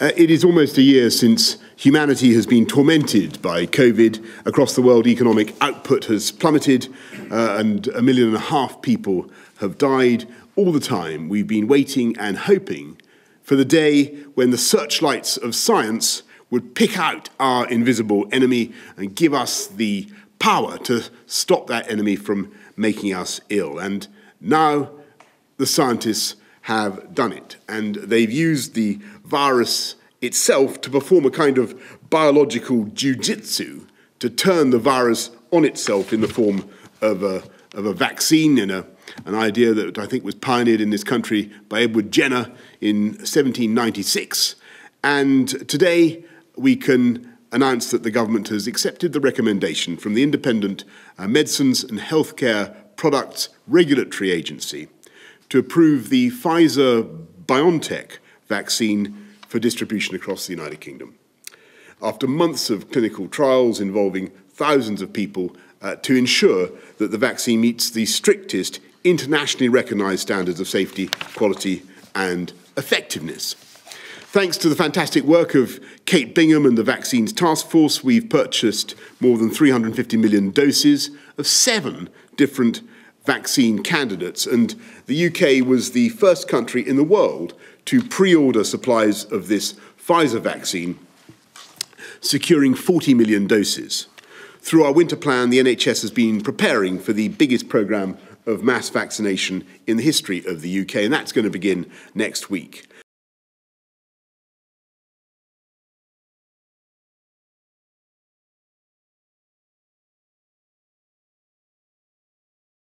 Uh, it is almost a year since humanity has been tormented by COVID. Across the world, economic output has plummeted, uh, and a million and a half people have died. All the time, we've been waiting and hoping for the day when the searchlights of science would pick out our invisible enemy and give us the power to stop that enemy from making us ill. And now the scientists have done it. And they've used the virus itself to perform a kind of biological jujitsu to turn the virus on itself in the form of a, of a vaccine and a, an idea that I think was pioneered in this country by Edward Jenner in 1796. And today we can announce that the government has accepted the recommendation from the Independent uh, Medicines and Healthcare Products Regulatory Agency to approve the Pfizer BioNTech vaccine for distribution across the United Kingdom. After months of clinical trials involving thousands of people uh, to ensure that the vaccine meets the strictest internationally recognized standards of safety, quality, and effectiveness. Thanks to the fantastic work of Kate Bingham and the Vaccines Task Force, we've purchased more than 350 million doses of seven different vaccine candidates. And the UK was the first country in the world to pre-order supplies of this Pfizer vaccine, securing 40 million doses. Through our winter plan, the NHS has been preparing for the biggest programme of mass vaccination in the history of the UK, and that's going to begin next week.